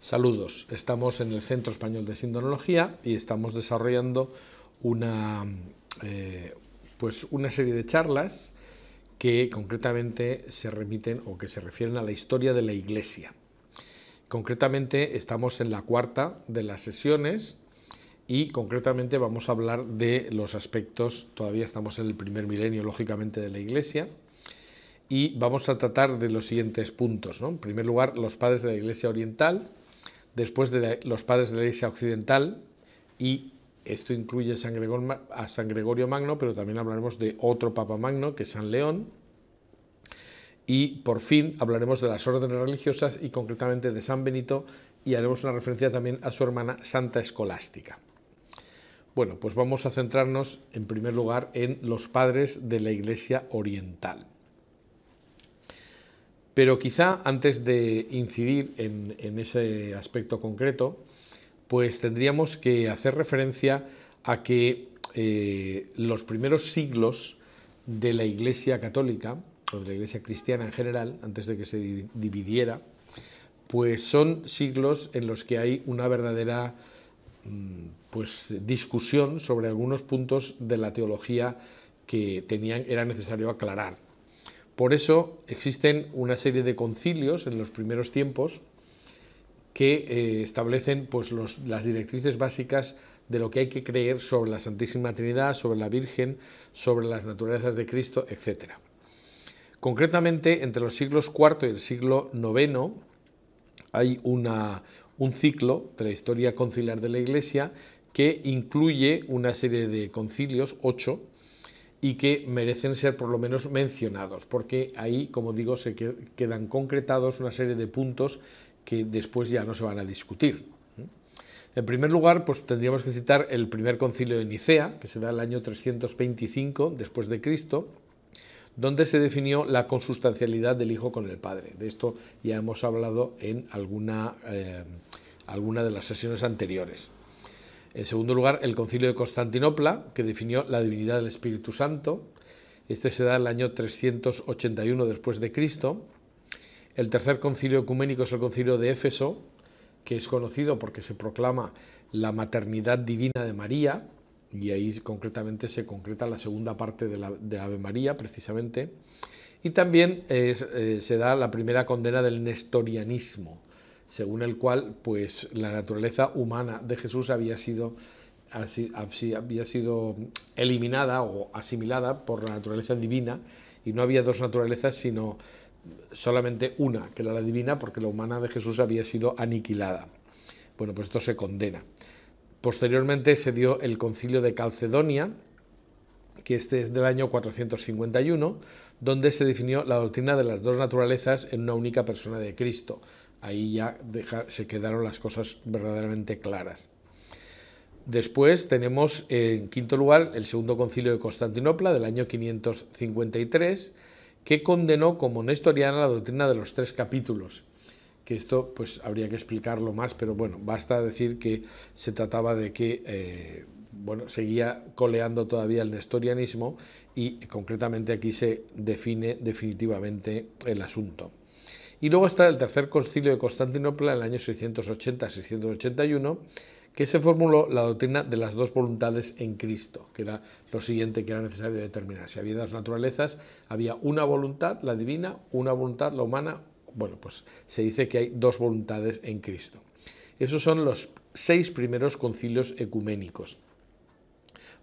Saludos, estamos en el Centro Español de Sindonología y estamos desarrollando una, eh, pues una serie de charlas que concretamente se remiten o que se refieren a la historia de la Iglesia. Concretamente estamos en la cuarta de las sesiones y concretamente vamos a hablar de los aspectos, todavía estamos en el primer milenio lógicamente de la Iglesia, y vamos a tratar de los siguientes puntos. En primer lugar, los padres de la Iglesia Oriental, después de los padres de la Iglesia Occidental y esto incluye a San Gregorio Magno, pero también hablaremos de otro Papa Magno, que es San León. Y por fin hablaremos de las órdenes religiosas y concretamente de San Benito y haremos una referencia también a su hermana Santa Escolástica. Bueno, pues vamos a centrarnos en primer lugar en los padres de la Iglesia Oriental. Pero quizá antes de incidir en, ese aspecto concreto, pues tendríamos que hacer referencia a que eh, los primeros siglos de la Iglesia católica, o de la Iglesia cristiana en general, antes de que se dividiera, pues son siglos en los que hay una verdadera mm, pues, discusión sobre algunos puntos de la teología que tenían, era necesario aclarar. Por eso existen una serie de concilios en los primeros tiempos que eh, establecen pues, las directrices básicas de lo que hay que creer sobre la Santísima Trinidad, sobre la Virgen, sobre las naturalezas de Cristo, etc. Concretamente, entre los siglos IV y el siglo IX hay un ciclo de la historia conciliar de la Iglesia que incluye una serie de concilios, ocho, y que merecen ser por lo menos mencionados, porque ahí, como digo, se quedan concretados una serie de puntos que después ya no se van a discutir. En primer lugar, pues tendríamos que citar el primer concilio de Nicea, que se da el año 325 después de Cristo, donde se definió la consustancialidad del Hijo con el Padre. De esto ya hemos hablado en alguna, eh, alguna de las sesiones anteriores. En segundo lugar, el concilio de Constantinopla, que definió la divinidad del Espíritu Santo. Este se da en el año 381 después de Cristo. El tercer concilio ecuménico es el concilio de Éfeso, que es conocido porque se proclama la maternidad divina de María, y ahí concretamente se concreta la segunda parte de la, de Ave María, precisamente. Y también eh, se da la primera condena del nestorianismo, según el cual pues la naturaleza humana de Jesús había sido así, había sido eliminada o asimilada por la naturaleza divina y no había dos naturalezas sino solamente una, que era la divina, porque la humana de Jesús había sido aniquilada. Bueno, pues esto se condena. Posteriormente se dio el concilio de Calcedonia, que este es del año 451, donde se definió la doctrina de las dos naturalezas en una única persona de Cristo, Ahí ya se quedaron las cosas verdaderamente claras. Después tenemos en quinto lugar el segundo concilio de Constantinopla del año 553, que condenó como nestoriana la doctrina de los tres capítulos, que esto pues habría que explicarlo más, pero bueno, basta decir que se trataba de que eh, bueno, seguía coleando todavía el nestorianismo y concretamente aquí se define definitivamente el asunto. Y luego está el tercer concilio de Constantinopla en el año 680-681, que se formuló la doctrina de las dos voluntades en Cristo, que era lo siguiente que era necesario determinar. Si había dos naturalezas, había una voluntad, la divina, una voluntad, la humana. Bueno, pues se dice que hay dos voluntades en Cristo. Esos son los seis primeros concilios ecuménicos.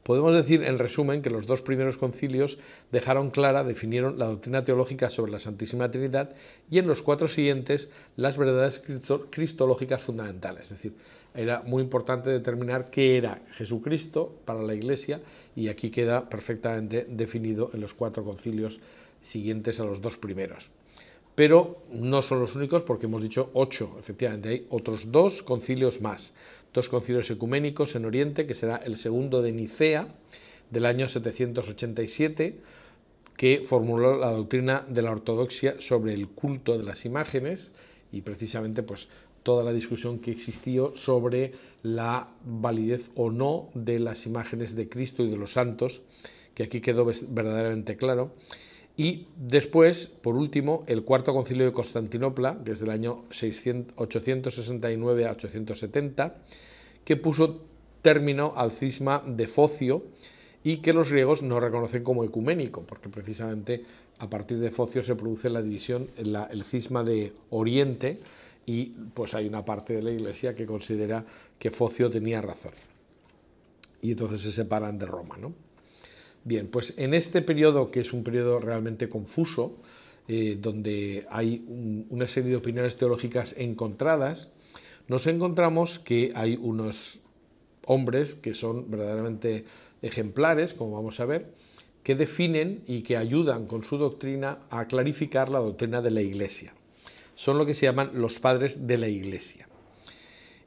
Podemos decir, en resumen, que los dos primeros concilios dejaron clara, definieron la doctrina teológica sobre la Santísima Trinidad y en los cuatro siguientes las verdades cristológicas fundamentales. Es decir, era muy importante determinar qué era Jesucristo para la Iglesia y aquí queda perfectamente definido en los cuatro concilios siguientes a los dos primeros pero no son los únicos porque hemos dicho ocho, efectivamente hay otros dos concilios más dos concilios ecuménicos en Oriente, que será el segundo de Nicea del año 787, que formuló la doctrina de la ortodoxia sobre el culto de las imágenes y precisamente pues toda la discusión que existió sobre la validez o no de las imágenes de Cristo y de los santos, que aquí quedó verdaderamente claro. Y después, por último, el cuarto concilio de Constantinopla, que es del año 869 a 870, que puso término al cisma de Focio y que los griegos no reconocen como ecuménico, porque precisamente a partir de Focio se produce la división, el cisma de Oriente, y pues hay una parte de la Iglesia que considera que Focio tenía razón. Y entonces se separan de Roma, ¿no? Bien, pues en este periodo, que es un periodo realmente confuso, eh, donde hay una serie de opiniones teológicas encontradas, nos encontramos que hay unos hombres que son verdaderamente ejemplares, como vamos a ver, que definen y que ayudan con su doctrina a clarificar la doctrina de la Iglesia. Son lo que se llaman los padres de la Iglesia.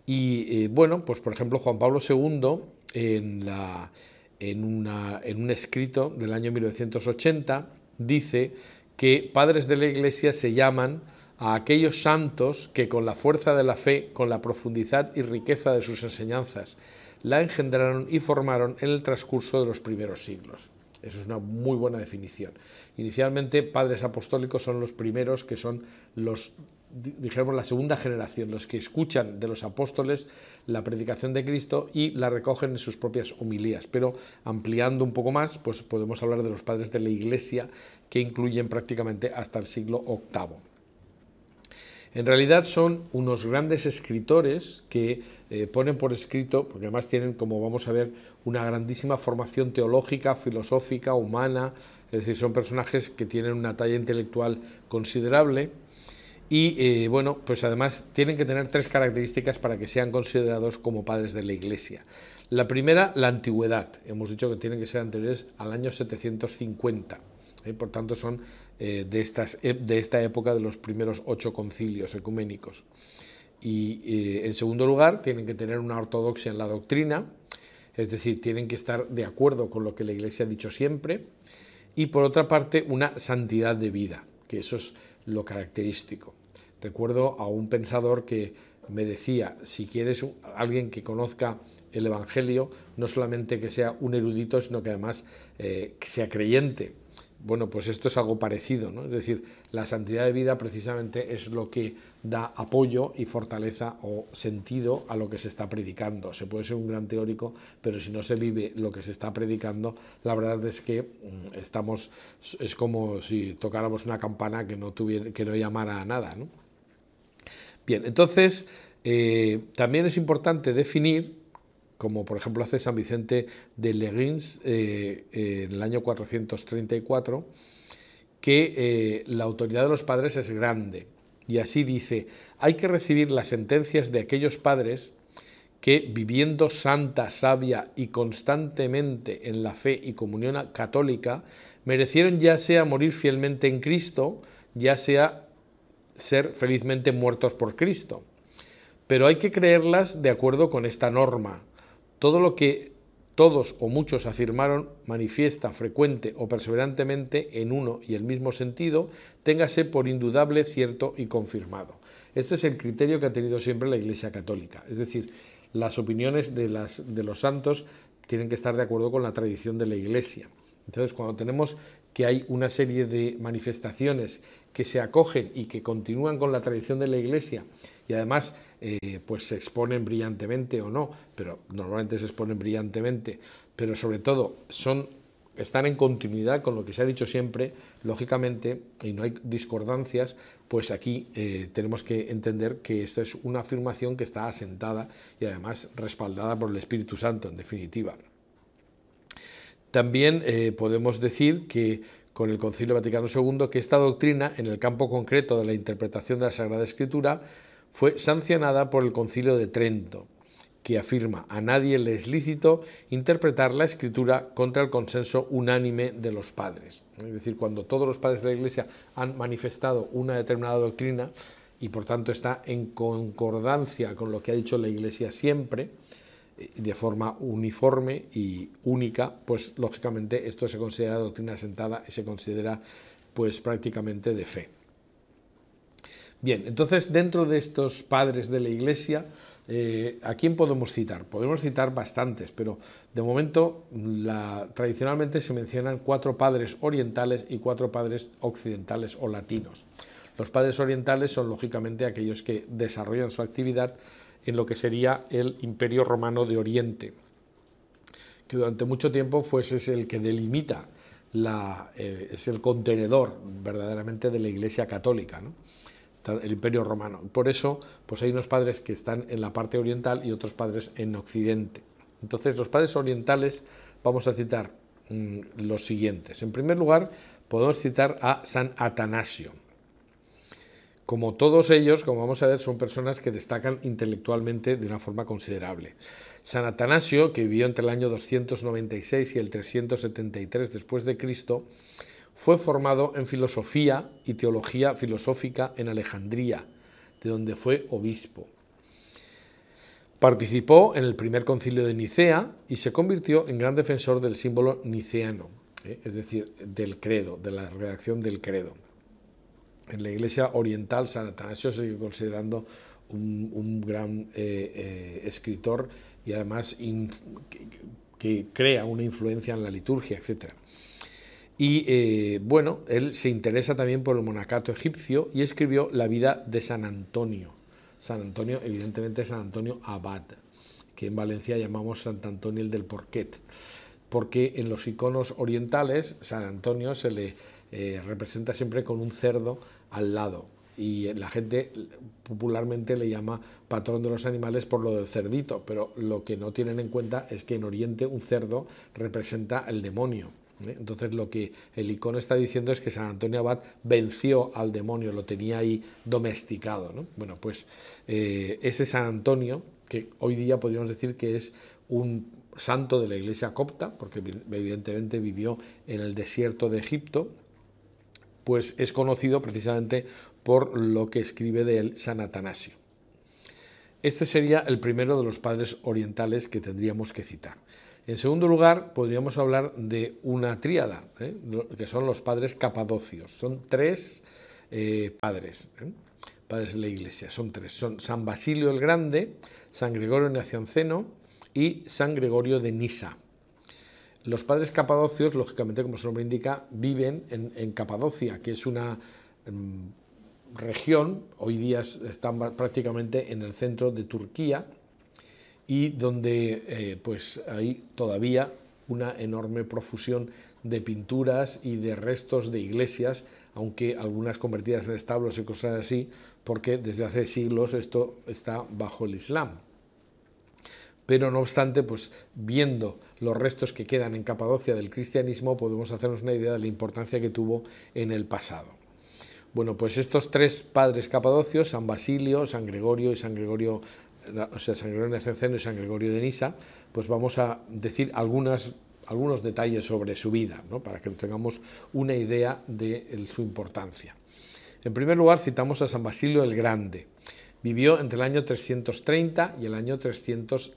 Y eh, bueno, pues por ejemplo Juan Pablo II en la en, un escrito del año 1980, dice que padres de la Iglesia se llaman a aquellos santos que con la fuerza de la fe, con la profundidad y riqueza de sus enseñanzas, la engendraron y formaron en el transcurso de los primeros siglos. Eso es una muy buena definición. Inicialmente, padres apostólicos son los primeros que son los dijéramos, la segunda generación, los que escuchan de los apóstoles la predicación de Cristo y la recogen en sus propias homilías. Pero ampliando un poco más, pues podemos hablar de los padres de la Iglesia que incluyen prácticamente hasta el siglo VIII. En realidad son unos grandes escritores que eh, ponen por escrito, porque además tienen, como vamos a ver, una grandísima formación teológica, filosófica, humana, es decir, son personajes que tienen una talla intelectual considerable y eh, bueno, pues además tienen que tener tres características para que sean considerados como padres de la Iglesia. La primera, la antigüedad. Hemos dicho que tienen que ser anteriores al año 750. ¿eh? Por tanto, son eh, e, de esta época de los primeros ocho concilios ecuménicos. Y en segundo lugar, tienen que tener una ortodoxia en la doctrina, es decir, tienen que estar de acuerdo con lo que la Iglesia ha dicho siempre. Y por otra parte, una santidad de vida, que eso es lo característico. Recuerdo a un pensador que me decía, si quieres alguien que conozca el Evangelio, no solamente que sea un erudito, sino que además eh, sea creyente. Bueno, pues esto es algo parecido, ¿no? Es decir, la santidad de vida precisamente es lo que da apoyo y fortaleza o sentido a lo que se está predicando. Se puede ser un gran teórico, pero si no se vive lo que se está predicando, la verdad es que mm, estamos es como si tocáramos una campana que no tuviera que no llamara a nada, ¿no? Bien, entonces eh, también es importante definir, como por ejemplo hace San Vicente de Legrins eh, eh, en el año 434, que la autoridad de los padres es grande. Y así dice, hay que recibir las sentencias de aquellos padres que viviendo santa, sabia y constantemente en la fe y comunión católica, merecieron ya sea morir fielmente en Cristo, ya sea ser felizmente muertos por Cristo. Pero hay que creerlas de acuerdo con esta norma. Todo lo que todos o muchos afirmaron manifiesta, frecuente o perseverantemente en uno y el mismo sentido, téngase por indudable, cierto y confirmado. Este es el criterio que ha tenido siempre la Iglesia Católica. Es decir, las opiniones de, de los santos tienen que estar de acuerdo con la tradición de la Iglesia. Entonces, cuando tenemos que hay una serie de manifestaciones que se acogen y que continúan con la tradición de la Iglesia y además eh, pues se exponen brillantemente o no, pero normalmente se exponen brillantemente, pero sobre todo son están en continuidad con lo que se ha dicho siempre, lógicamente, y no hay discordancias, pues aquí eh, tenemos que entender que esto es una afirmación que está asentada y además respaldada por el Espíritu Santo, en definitiva. También eh, podemos decir que con el Concilio Vaticano II que esta doctrina, en el campo concreto de la interpretación de la Sagrada Escritura, fue sancionada por el Concilio de Trento, que afirma a nadie le es lícito interpretar la escritura contra el consenso unánime de los padres. Es decir, cuando todos los padres de la Iglesia han manifestado una determinada doctrina y por tanto está en concordancia con lo que ha dicho la Iglesia siempre, eh, de forma uniforme y única, pues lógicamente esto se considera doctrina sentada y se considera pues prácticamente de fe. Bien, entonces dentro de estos padres de la Iglesia, eh, ¿a quién podemos citar? Podemos citar bastantes, pero de momento tradicionalmente se mencionan cuatro padres orientales y cuatro padres occidentales o latinos. Los padres orientales son lógicamente aquellos que desarrollan su actividad en lo que sería el Imperio Romano de Oriente, que durante mucho tiempo fuese es el que delimita, la, eh, es el contenedor verdaderamente de la Iglesia Católica. el imperio romano. Por eso, pues hay unos padres que están en la parte oriental y otros padres en occidente. Entonces, los padres orientales vamos a citar mm, los siguientes. En primer lugar, podemos citar a San Atanasio como todos ellos, como vamos a ver, son personas que destacan intelectualmente de una forma considerable. San Atanasio, que vivió entre el año 296 y el 373 después de Cristo, fue formado en filosofía y teología filosófica en Alejandría, de donde fue obispo. Participó en el primer concilio de Nicea y se convirtió en gran defensor del símbolo niceano, ¿eh? es decir, del credo, de la redacción del credo en la iglesia oriental, San Atanasio sigue considerando un, gran eh, eh, escritor y además que, crea una influencia en la liturgia, etc. Y eh, bueno, él se interesa también por el monacato egipcio y escribió la vida de San Antonio. San Antonio, evidentemente San Antonio Abad, que en Valencia llamamos San Antonio el del Porquet, porque en los iconos orientales San Antonio se le representa siempre con un cerdo al lado. Y la gente popularmente le llama patrón de los animales por lo del cerdito, pero lo que no tienen en cuenta es que en Oriente un cerdo representa el demonio. ¿eh? Entonces lo que el icono está diciendo es que San Antonio Abad venció al demonio, lo tenía ahí domesticado. Bueno, pues eh, ese San Antonio, que hoy día podríamos decir que es un santo de la iglesia copta, porque evidentemente vivió en el desierto de Egipto, pues es conocido precisamente por lo que escribe de él San Atanasio. Este sería el primero de los padres orientales que tendríamos que citar. En segundo lugar, podríamos hablar de una tríada, ¿eh? que son los padres capadocios. Son tres eh, padres, ¿eh? padres de la Iglesia, son tres. Son San Basilio el Grande, San Gregorio Nacianceno y San Gregorio de Nisa. Los padres capadocios, lógicamente, como su nombre indica, viven en, Capadocia, que es una em, región, hoy día están prácticamente en el centro de Turquía, y donde eh, pues hay todavía una enorme profusión de pinturas y de restos de iglesias, aunque algunas convertidas en establos y cosas así, porque desde hace siglos esto está bajo el Islam pero no obstante, pues viendo los restos que quedan en Capadocia del cristianismo, podemos hacernos una idea de la importancia que tuvo en el pasado. Bueno, pues estos tres padres capadocios, San Basilio, San Gregorio y San Gregorio o sea, San Gregorio y San Gregorio de Nisa, pues vamos a decir algunas, algunos detalles sobre su vida, para que tengamos una idea de su importancia. En primer lugar, citamos a San Basilio el Grande. Vivió entre el año 330 y el año 300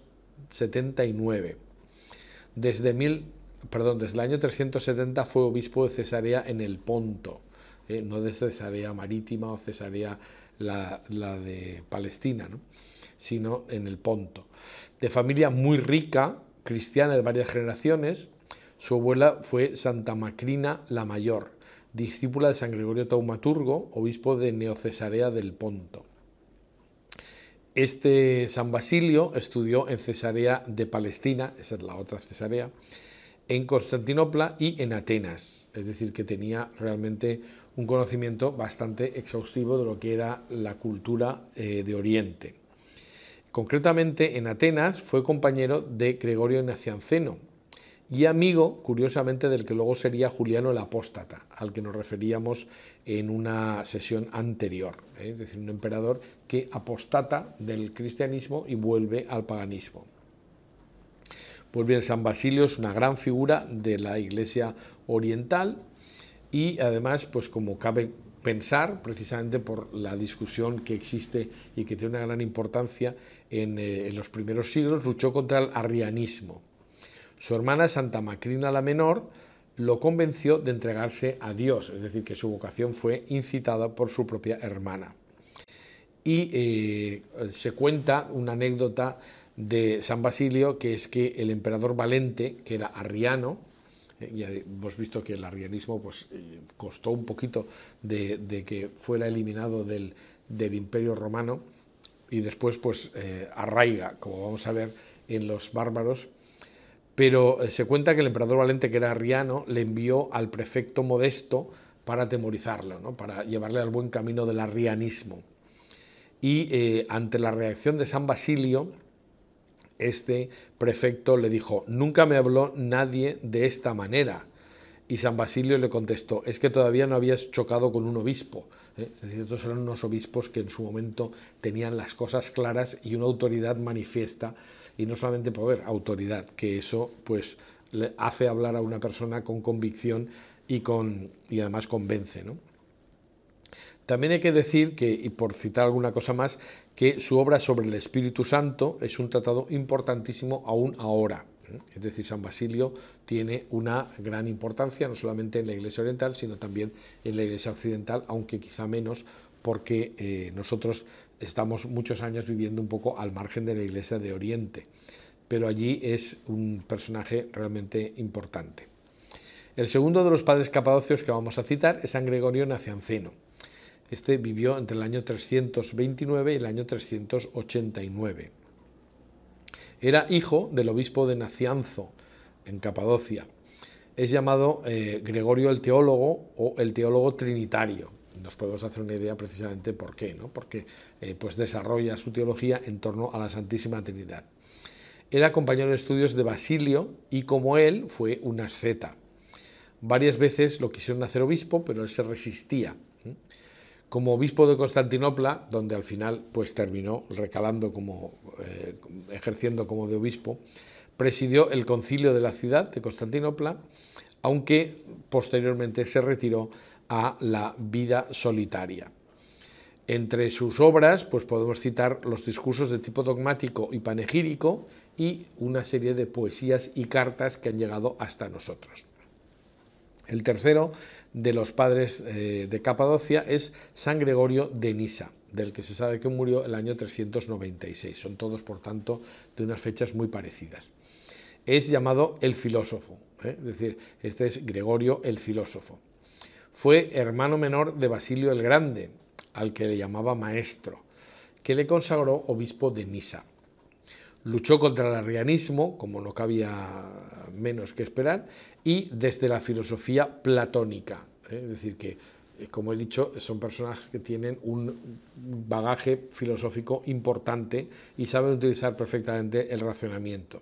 79. Desde, mil, perdón, desde el año 370 fue obispo de Cesarea en el Ponto, eh, no de Cesarea Marítima o Cesarea la, de Palestina, sino en el Ponto. De familia muy rica, cristiana de varias generaciones, su abuela fue Santa Macrina la Mayor, discípula de San Gregorio Taumaturgo, obispo de Neocesarea del Ponto. Este San Basilio estudió en Cesarea de Palestina, esa es la otra Cesarea, en Constantinopla y en Atenas, es decir, que tenía realmente un conocimiento bastante exhaustivo de lo que era la cultura eh, de Oriente. Concretamente en Atenas fue compañero de Gregorio Nacianceno, y amigo, curiosamente, del que luego sería Juliano el Apóstata, al que nos referíamos en una sesión anterior, ¿eh? es decir, un emperador que apostata del cristianismo y vuelve al paganismo. Pues bien, San Basilio es una gran figura de la Iglesia Oriental y además, pues como cabe pensar, precisamente por la discusión que existe y que tiene una gran importancia en, eh, en los primeros siglos, luchó contra el arrianismo su hermana Santa Macrina la Menor lo convenció de entregarse a Dios, es decir, que su vocación fue incitada por su propia hermana. Y eh, se cuenta una anécdota de San Basilio, que es que el emperador Valente, que era arriano, eh, ya hemos visto que el arrianismo pues, eh, costó un poquito de, que fuera eliminado del, del, imperio romano y después pues, arraiga, como vamos a ver en los bárbaros, pero eh, se cuenta que el emperador Valente, que era arriano, le envió al prefecto Modesto para atemorizarlo, ¿no? para llevarle al buen camino del arrianismo. Y eh, ante la reacción de San Basilio, este prefecto le dijo, nunca me habló nadie de esta manera. Y San Basilio le contestó, es que todavía no habías chocado con un obispo. ¿eh? Es decir, estos eran unos obispos que en su momento tenían las cosas claras y una autoridad manifiesta, y no solamente poder, autoridad, que eso pues le hace hablar a una persona con convicción y, con, y además convence. También hay que decir que, y por citar alguna cosa más, que su obra sobre el Espíritu Santo es un tratado importantísimo aún ahora. Es decir, San Basilio tiene una gran importancia no solamente en la Iglesia Oriental, sino también en la Iglesia Occidental, aunque quizá menos porque eh, nosotros estamos muchos años viviendo un poco al margen de la Iglesia de Oriente, pero allí es un personaje realmente importante. El segundo de los padres capadocios que vamos a citar es San Gregorio Nacianceno. Este vivió entre el año 329 y el año 389. Era hijo del obispo de Nacianzo, en Capadocia. Es llamado eh, Gregorio el Teólogo o el Teólogo Trinitario. Nos podemos hacer una idea precisamente por qué, ¿no? porque eh, pues desarrolla su teología en torno a la Santísima Trinidad. Era compañero de estudios de Basilio y como él fue un asceta. Varias veces lo quisieron hacer obispo, pero él se resistía como obispo de Constantinopla, donde al final pues terminó recalando como eh, ejerciendo como de obispo, presidió el concilio de la ciudad de Constantinopla, aunque posteriormente se retiró a la vida solitaria. Entre sus obras pues podemos citar los discursos de tipo dogmático y panegírico y una serie de poesías y cartas que han llegado hasta nosotros. El tercero de los padres eh, de Capadocia es San Gregorio de Nisa, del que se sabe que murió el año 396. Son todos, por tanto, de unas fechas muy parecidas. Es llamado el filósofo, ¿eh? es decir, este es Gregorio el filósofo. Fue hermano menor de Basilio el Grande, al que le llamaba maestro, que le consagró obispo de Nisa luchó contra el arrianismo, como no cabía menos que esperar, y desde la filosofía platónica. ¿eh? Es decir, que, eh, como he dicho, son personajes que tienen un bagaje filosófico importante y saben utilizar perfectamente el razonamiento.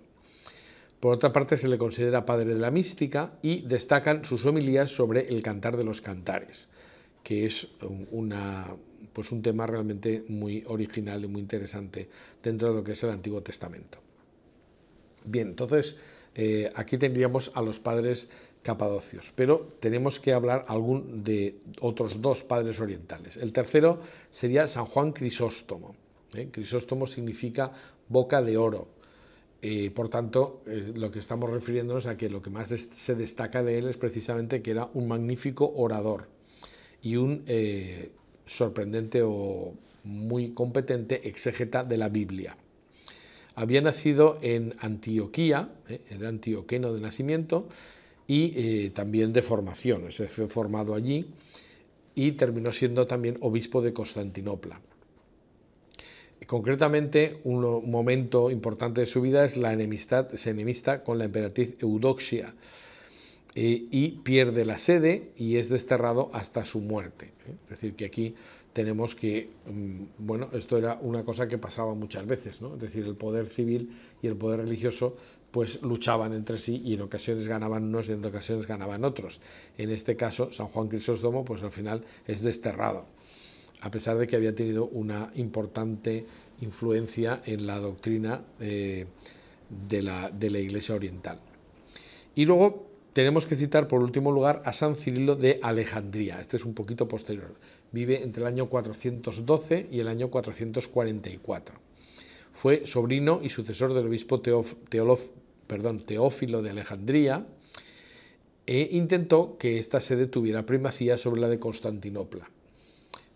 Por otra parte, se le considera padre de la mística y destacan sus homilías sobre el cantar de los cantares, que es una, pues un tema realmente muy original y muy interesante dentro de lo que es el Antiguo Testamento. Bien, entonces eh, aquí tendríamos a los padres capadocios, pero tenemos que hablar algún de otros dos padres orientales. El tercero sería San Juan Crisóstomo. ¿eh? Crisóstomo significa boca de oro. Eh, por tanto, lo que estamos refiriéndonos a que lo que más se destaca de él es precisamente que era un magnífico orador y un sorprendente o muy competente exégeta de la Biblia. Había nacido en Antioquía, ¿eh? era antioqueno de nacimiento y eh, también de formación, se fue formado allí y terminó siendo también obispo de Constantinopla. Concretamente, un momento importante de su vida es la enemistad, se enemista con la emperatriz Eudoxia, eh, y pierde la sede y es desterrado hasta su muerte. ¿eh? Es decir, que aquí tenemos que, mm, bueno, esto era una cosa que pasaba muchas veces, ¿no? Es decir, el poder civil y el poder religioso pues luchaban entre sí y en ocasiones ganaban unos y en ocasiones ganaban otros. En este caso, San Juan Crisóstomo, pues al final es desterrado, a pesar de que había tenido una importante influencia en la doctrina eh, de, la, de la Iglesia Oriental. Y luego tenemos que citar por último lugar a San Cirilo de Alejandría, este es un poquito posterior, vive entre el año 412 y el año 444. Fue sobrino y sucesor del obispo Teófilo de Alejandría e intentó que esta sede tuviera primacía sobre la de Constantinopla,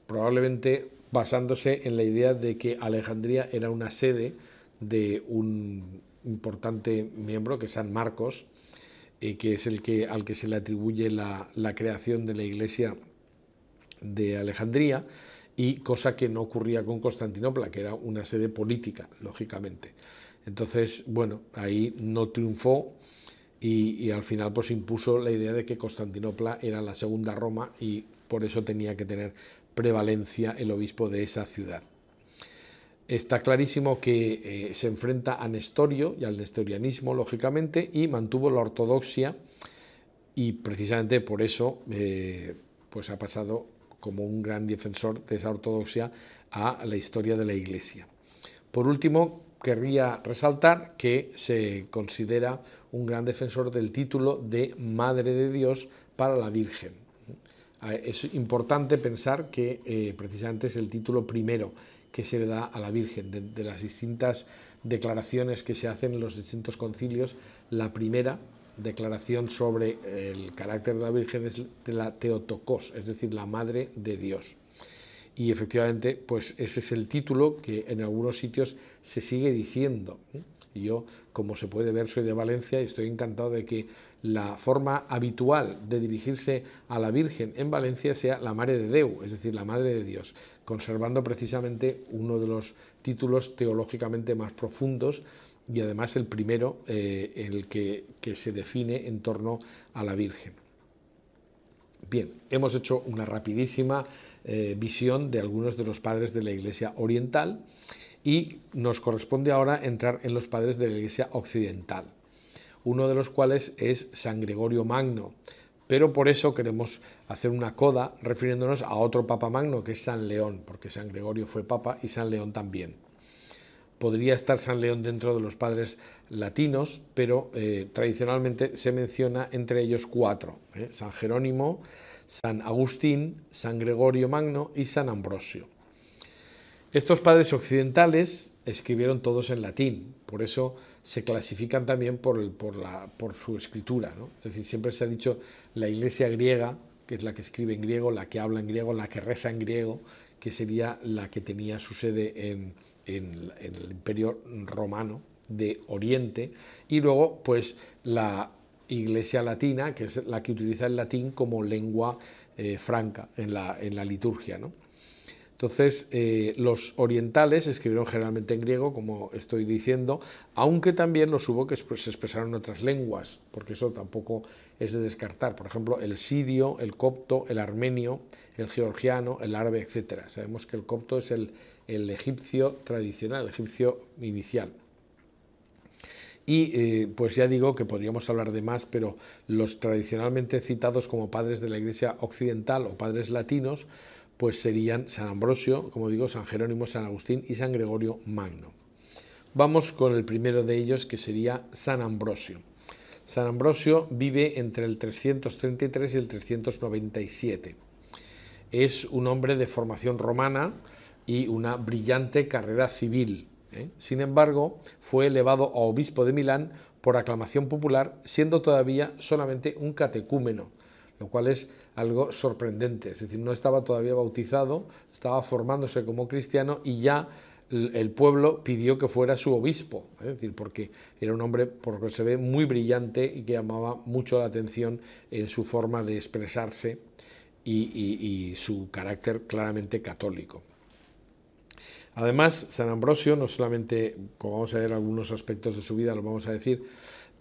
probablemente basándose en la idea de que Alejandría era una sede de un importante miembro que es San Marcos, que es el que, al que se le atribuye la, creación de la iglesia de Alejandría, y cosa que no ocurría con Constantinopla, que era una sede política, lógicamente. Entonces, bueno, ahí no triunfó y, y, al final pues impuso la idea de que Constantinopla era la segunda Roma y por eso tenía que tener prevalencia el obispo de esa ciudad. Está clarísimo que eh, se enfrenta a Nestorio y al nestorianismo, lógicamente, y mantuvo la ortodoxia y precisamente por eso eh, pues ha pasado como un gran defensor de esa ortodoxia a la historia de la Iglesia. Por último, querría resaltar que se considera un gran defensor del título de Madre de Dios para la Virgen. Es importante pensar que eh, precisamente es el título primero que se le da a la Virgen. De, las distintas declaraciones que se hacen en los distintos concilios, la primera declaración sobre el carácter de la Virgen es de la Teotocos, es decir, la Madre de Dios. Y efectivamente, pues ese es el título que en algunos sitios se sigue diciendo. ¿eh? yo, como se puede ver, soy de Valencia y estoy encantado de que la forma habitual de dirigirse a la Virgen en Valencia sea la Madre de Deu, es decir, la Madre de Dios conservando precisamente uno de los títulos teológicamente más profundos y además el primero eh, el que, se define en torno a la Virgen. Bien, hemos hecho una rapidísima eh, visión de algunos de los padres de la Iglesia Oriental y nos corresponde ahora entrar en los padres de la Iglesia Occidental, uno de los cuales es San Gregorio Magno, pero por eso queremos hacer una coda refiriéndonos a otro Papa Magno, que es San León, porque San Gregorio fue Papa y San León también. Podría estar San León dentro de los padres latinos, pero eh, tradicionalmente se menciona entre ellos cuatro, ¿eh? San Jerónimo, San Agustín, San Gregorio Magno y San Ambrosio. Estos padres occidentales escribieron todos en latín, por eso se clasifican también por, por, la, por su escritura. ¿no? Es decir, siempre se ha dicho la iglesia griega, que es la que escribe en griego, la que habla en griego, la que reza en griego, que sería la que tenía su sede en, el imperio romano de Oriente, y luego pues la iglesia latina, que es la que utiliza el latín como lengua eh, franca en la, en la liturgia. ¿no? Entonces, eh, los orientales escribieron generalmente en griego, como estoy diciendo, aunque también los hubo que se expresaron en otras lenguas, porque eso tampoco es de descartar. Por ejemplo, el sirio, el copto, el armenio, el georgiano, el árabe, etc. Sabemos que el copto es el, egipcio tradicional, el egipcio inicial. Y eh, pues ya digo que podríamos hablar de más, pero los tradicionalmente citados como padres de la Iglesia occidental o padres latinos pues serían San Ambrosio, como digo, San Jerónimo, San Agustín y San Gregorio Magno. Vamos con el primero de ellos, que sería San Ambrosio. San Ambrosio vive entre el 333 y el 397. Es un hombre de formación romana y una brillante carrera civil. ¿eh? Sin embargo, fue elevado a obispo de Milán por aclamación popular, siendo todavía solamente un catecúmeno, lo cual es algo sorprendente. Es decir, no estaba todavía bautizado, estaba formándose como cristiano y ya el pueblo pidió que fuera su obispo, ¿eh? es decir, porque era un hombre, por que se ve, muy brillante y que llamaba mucho la atención en eh, su forma de expresarse y, y su carácter claramente católico. Además, San Ambrosio, no solamente, como vamos a ver algunos aspectos de su vida, lo vamos a decir,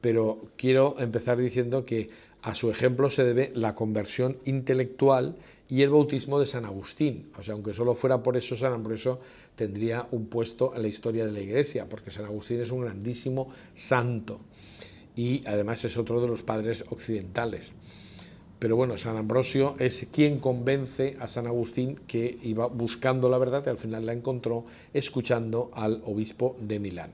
pero quiero empezar diciendo que a su ejemplo se debe la conversión intelectual y el bautismo de San Agustín. O sea, aunque solo fuera por eso, San Ambrosio tendría un puesto en la historia de la Iglesia, porque San Agustín es un grandísimo santo y además es otro de los padres occidentales. Pero bueno, San Ambrosio es quien convence a San Agustín que iba buscando la verdad y al final la encontró escuchando al obispo de Milán.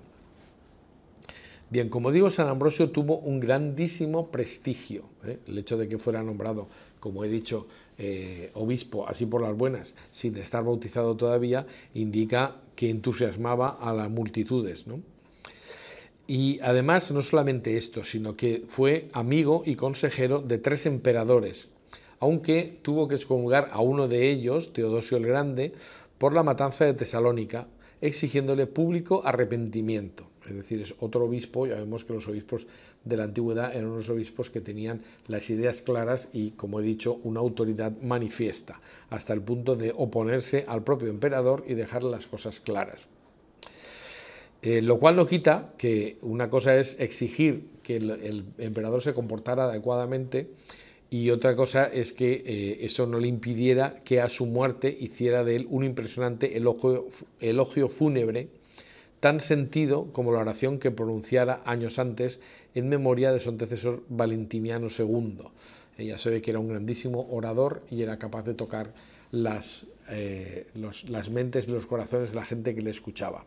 Bien, como digo, San Ambrosio tuvo un grandísimo prestigio. ¿eh? El hecho de que fuera nombrado, como he dicho, eh, obispo, así por las buenas, sin estar bautizado todavía, indica que entusiasmaba a las multitudes. Y además, no solamente esto, sino que fue amigo y consejero de tres emperadores, aunque tuvo que excomulgar a uno de ellos, Teodosio el Grande, por la matanza de Tesalónica, exigiéndole público arrepentimiento es decir, es otro obispo, ya vemos que los obispos de la antigüedad eran unos obispos que tenían las ideas claras y, como he dicho, una autoridad manifiesta, hasta el punto de oponerse al propio emperador y dejar las cosas claras. Eh, lo cual no quita que una cosa es exigir que el, emperador se comportara adecuadamente y otra cosa es que eh, eso no le impidiera que a su muerte hiciera de él un impresionante elogio fúnebre tan sentido como la oración que pronunciara años antes en memoria de su antecesor Valentiniano II. Ella eh, se ve que era un grandísimo orador y era capaz de tocar las, eh, las mentes y los corazones de la gente que le escuchaba.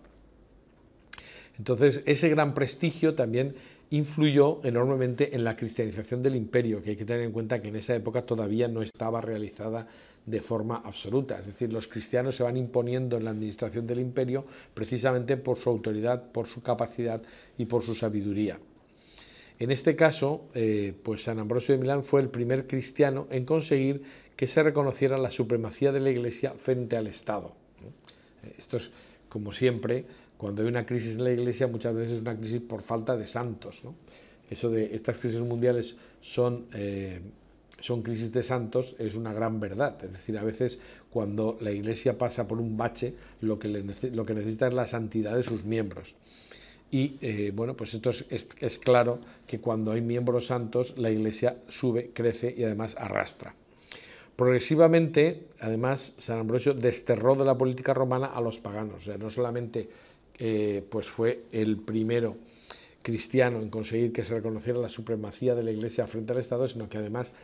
Entonces, ese gran prestigio también influyó enormemente en la cristianización del imperio, que hay que tener en cuenta que en esa época todavía no estaba realizada de forma absoluta. Es decir, los cristianos se van imponiendo en la administración del imperio precisamente por su autoridad, por su capacidad y por su sabiduría. En este caso, eh, pues San Ambrosio de Milán fue el primer cristiano en conseguir que se reconociera la supremacía de la Iglesia frente al Estado. Eh, esto es, como siempre, cuando hay una crisis en la Iglesia, muchas veces es una crisis por falta de santos. Eso de estas crisis mundiales son eh, son crisis de santos es una gran verdad. Es decir, a veces cuando la Iglesia pasa por un bache, lo que, lo que necesita es la santidad de sus miembros. Y eh, bueno, pues esto es, claro que cuando hay miembros santos, la Iglesia sube, crece y además arrastra. Progresivamente, además, San Ambrosio desterró de la política romana a los paganos. O sea, no solamente eh, pues fue el primero cristiano en conseguir que se reconociera la supremacía de la Iglesia frente al Estado, sino que además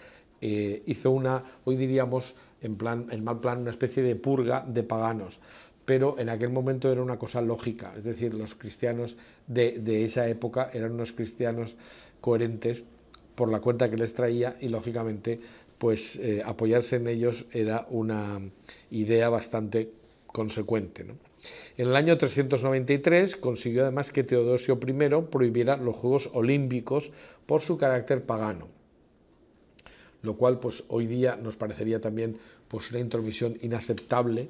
eh, hizo una, hoy diríamos, en, plan, en mal plan, una especie de purga de paganos pero en aquel momento era una cosa lógica, es decir, los cristianos de, esa época eran unos cristianos coherentes por la cuenta que les traía y lógicamente pues eh, apoyarse en ellos era una idea bastante consecuente. En el año 393 consiguió además que Teodosio I prohibiera los Juegos Olímpicos por su carácter pagano lo cual pues hoy día nos parecería también pues una intromisión inaceptable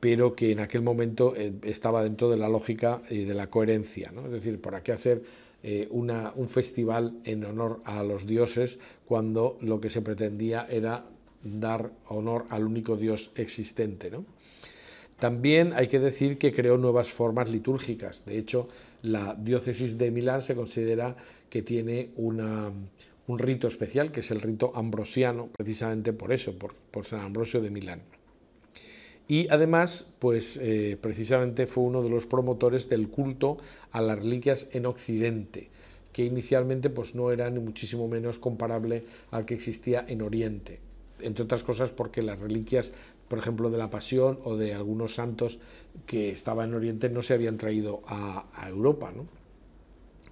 pero que en aquel momento eh, estaba dentro de la lógica y de la coherencia. ¿no? Es decir, ¿por qué hacer eh, una, un festival en honor a los dioses cuando lo que se pretendía era dar honor al único dios existente? También hay que decir que creó nuevas formas litúrgicas. De hecho, la diócesis de Milán se considera que tiene una, un rito especial, que es el rito ambrosiano, precisamente por eso, por, San Ambrosio de Milán. Y además, pues eh, precisamente fue uno de los promotores del culto a las reliquias en Occidente, que inicialmente pues no era ni muchísimo menos comparable al que existía en Oriente. Entre otras cosas porque las reliquias, por ejemplo, de la Pasión o de algunos santos que estaban en Oriente no se habían traído a, Europa,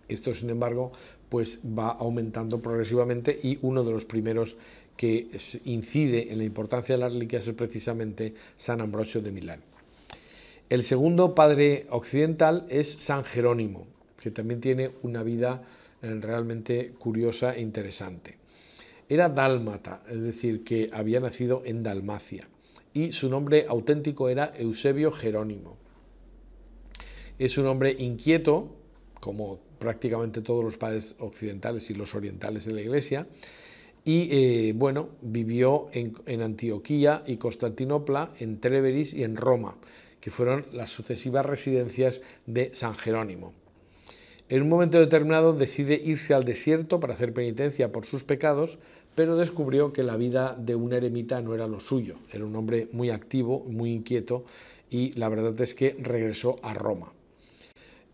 Esto, sin embargo, pues va aumentando progresivamente y uno de los primeros que incide en la importancia de las reliquias es precisamente San Ambrosio de Milán. El segundo padre occidental es San Jerónimo, que también tiene una vida eh, realmente curiosa e interesante. Era dálmata, es decir, que había nacido en Dalmacia, y su nombre auténtico era Eusebio Jerónimo. Es un hombre inquieto, como prácticamente todos los padres occidentales y los orientales de la Iglesia. Y eh, bueno, vivió en, en, Antioquía y Constantinopla, en Treveris y en Roma, que fueron las sucesivas residencias de San Jerónimo. En un momento determinado decide irse al desierto para hacer penitencia por sus pecados, pero descubrió que la vida de un eremita no era lo suyo. Era un hombre muy activo, muy inquieto y la verdad es que regresó a Roma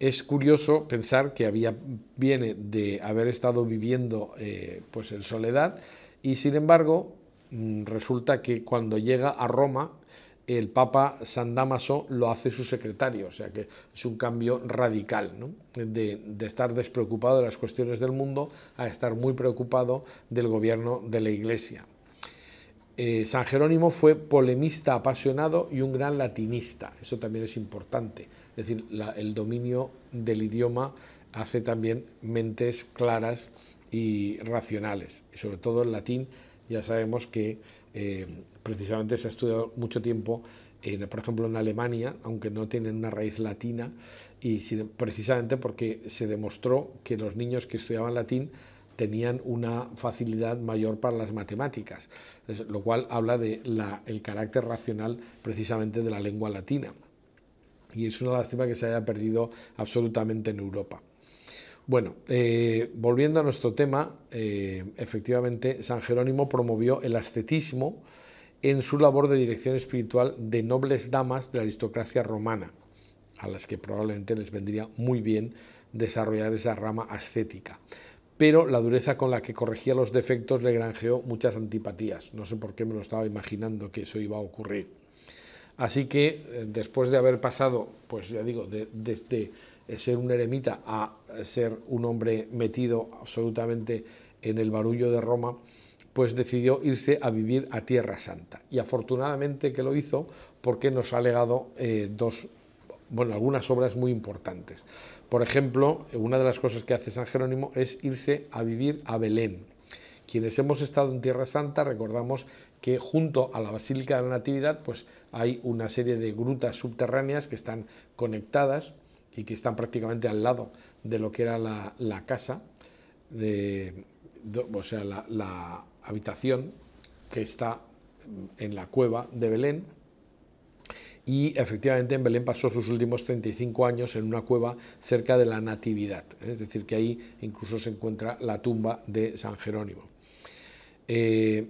es curioso pensar que había, viene de haber estado viviendo eh, pues en soledad y sin embargo mm, resulta que cuando llega a Roma el Papa San Damaso lo hace su secretario, o sea que es un cambio radical, ¿no? de, estar despreocupado de las cuestiones del mundo a estar muy preocupado del gobierno de la Iglesia. Eh, San Jerónimo fue polemista apasionado y un gran latinista, eso también es importante, es decir, el dominio del idioma hace también mentes claras y racionales, y sobre todo el latín ya sabemos que eh, precisamente se ha estudiado mucho tiempo, por ejemplo en Alemania, aunque no tienen una raíz latina, y precisamente porque se demostró que los niños que estudiaban latín tenían una facilidad mayor para las matemáticas, lo cual habla del carácter racional precisamente de la lengua latina. Y es una lástima que se haya perdido absolutamente en Europa. Bueno, eh, volviendo a nuestro tema, eh, efectivamente San Jerónimo promovió el ascetismo en su labor de dirección espiritual de nobles damas de la aristocracia romana, a las que probablemente les vendría muy bien desarrollar esa rama ascética pero la dureza con la que corregía los defectos le granjeó muchas antipatías. No sé por qué me lo estaba imaginando que eso iba a ocurrir. Así que eh, después de haber pasado, pues ya digo, de, desde eh, ser un eremita a eh, ser un hombre metido absolutamente en el barullo de Roma, pues decidió irse a vivir a Tierra Santa. Y afortunadamente que lo hizo porque nos ha legado dos bueno, algunas obras muy importantes. Por ejemplo, una de las cosas que hace San Jerónimo es irse a vivir a Belén. Quienes hemos estado en Tierra Santa recordamos que junto a la Basílica de la Natividad pues hay una serie de grutas subterráneas que están conectadas y que están prácticamente al lado de lo que era la, casa, de, o sea, la habitación que está en la cueva de Belén y efectivamente en Belén pasó sus últimos 35 años en una cueva cerca de la Natividad, ¿eh? es decir, que ahí incluso se encuentra la tumba de San Jerónimo. Eh,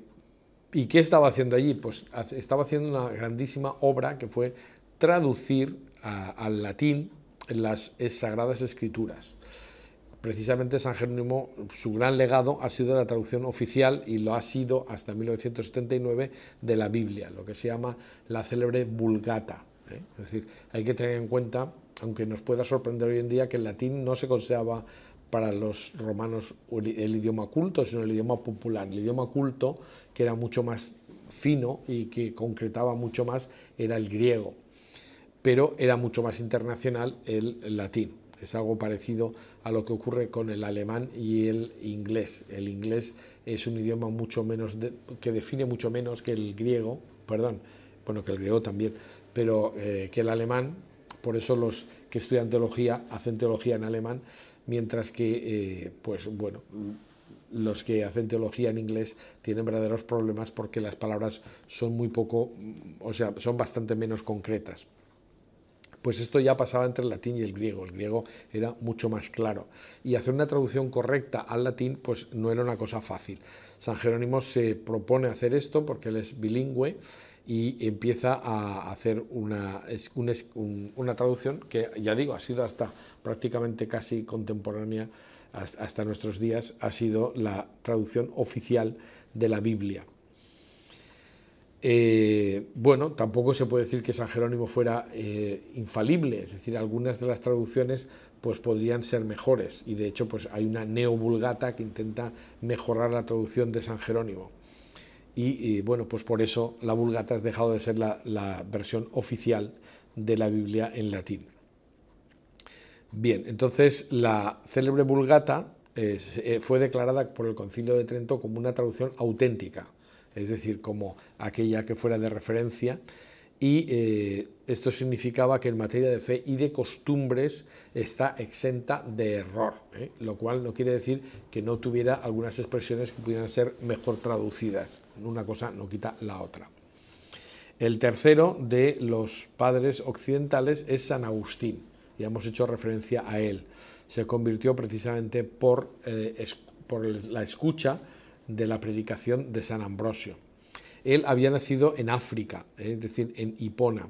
¿Y qué estaba haciendo allí? Pues estaba haciendo una grandísima obra que fue traducir al latín las eh, sagradas escrituras precisamente San Jerónimo, su gran legado ha sido la traducción oficial y lo ha sido hasta 1979 de la Biblia, lo que se llama la célebre Vulgata. ¿eh? Es decir, hay que tener en cuenta, aunque nos pueda sorprender hoy en día, que el latín no se consideraba para los romanos el idioma culto, sino el idioma popular. El idioma culto, que era mucho más fino y que concretaba mucho más, era el griego, pero era mucho más internacional el latín. Es algo parecido a lo que ocurre con el alemán y el inglés. El inglés es un idioma mucho menos que define mucho menos que el griego, perdón, bueno, que el griego también, pero eh, que el alemán. Por eso los que estudian teología hacen teología en alemán, mientras que, eh, pues bueno, los que hacen teología en inglés tienen verdaderos problemas porque las palabras son muy poco, o sea, son bastante menos concretas. Pues esto ya pasaba entre el latín y el griego, el griego era mucho más claro. Y hacer una traducción correcta al latín pues no era una cosa fácil. San Jerónimo se propone hacer esto porque él es bilingüe y empieza a hacer una, una, traducción que, ya digo, ha sido hasta prácticamente casi contemporánea, hasta nuestros días, ha sido la traducción oficial de la Biblia. Eh, bueno, tampoco se puede decir que San Jerónimo fuera eh, infalible, es decir, algunas de las traducciones pues podrían ser mejores y de hecho pues hay una neovulgata que intenta mejorar la traducción de San Jerónimo. Y, bueno, pues por eso la vulgata ha dejado de ser la, versión oficial de la Biblia en latín. Bien, entonces la célebre vulgata eh, fue declarada por el Concilio de Trento como una traducción auténtica es decir, como aquella que fuera de referencia, y eh, esto significaba que en materia de fe y de costumbres está exenta de error, ¿eh? lo cual no quiere decir que no tuviera algunas expresiones que pudieran ser mejor traducidas. Una cosa no quita la otra. El tercero de los padres occidentales es San Agustín, y hemos hecho referencia a él. Se convirtió precisamente por eh, la escucha de la predicación de San Ambrosio. Él había nacido en África, eh, es decir, en Hipona,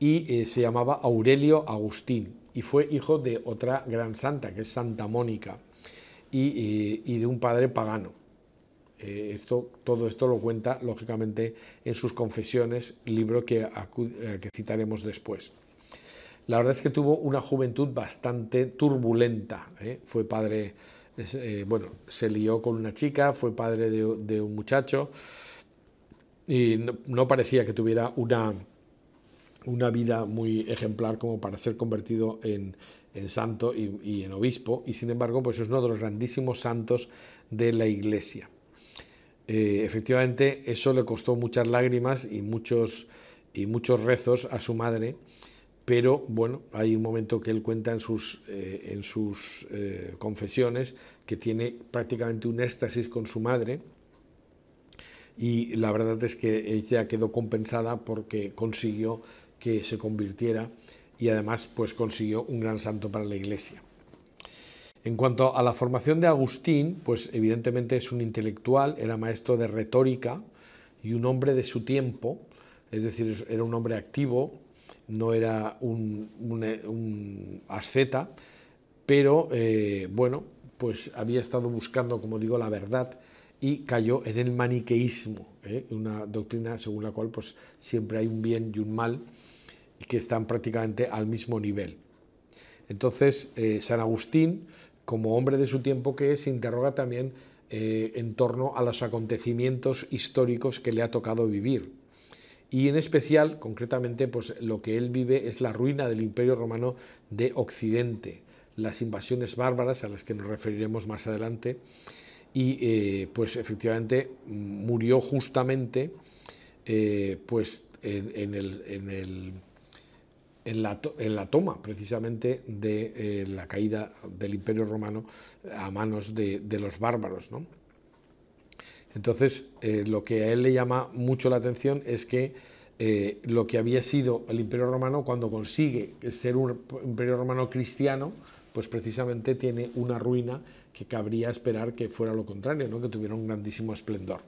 y eh, se llamaba Aurelio Agustín, y fue hijo de otra gran santa, que es Santa Mónica, y, eh, de un padre pagano. esto, todo esto lo cuenta, lógicamente, en sus confesiones, libro que citaremos después. La verdad es que tuvo una juventud bastante turbulenta. Fue padre eh, bueno, se lió con una chica, fue padre de, un muchacho y no, parecía que tuviera una, vida muy ejemplar como para ser convertido en, santo y, en obispo, y sin embargo, pues es uno de los grandísimos santos de la Iglesia. Eh, efectivamente, eso le costó muchas lágrimas y muchos, y muchos rezos a su madre, pero bueno, hay un momento que él cuenta en sus, eh, en sus eh, confesiones que tiene prácticamente un éxtasis con su madre y la verdad es que ella quedó compensada porque consiguió que se convirtiera y además pues consiguió un gran santo para la iglesia. En cuanto a la formación de Agustín, pues evidentemente es un intelectual, era maestro de retórica y un hombre de su tiempo, es decir, era un hombre activo, no era un, asceta, pero eh, bueno, pues había estado buscando, como digo, la verdad y cayó en el maniqueísmo, ¿eh? una doctrina según la cual pues, siempre hay un bien y un mal que están prácticamente al mismo nivel. Entonces, eh, San Agustín, como hombre de su tiempo que se interroga también en torno a los acontecimientos históricos que le ha tocado vivir y en especial, concretamente, pues lo que él vive es la ruina del Imperio Romano de Occidente, las invasiones bárbaras a las que nos referiremos más adelante, y eh, pues efectivamente murió justamente eh, pues en, en, la, toma precisamente de eh, la caída del Imperio Romano a manos de, de los bárbaros, ¿no? Entonces, eh, lo que a él le llama mucho la atención es que eh, lo que había sido el Imperio Romano, cuando consigue ser un Imperio Romano cristiano, pues precisamente tiene una ruina que cabría esperar que fuera lo contrario, ¿no? que tuviera un grandísimo esplendor.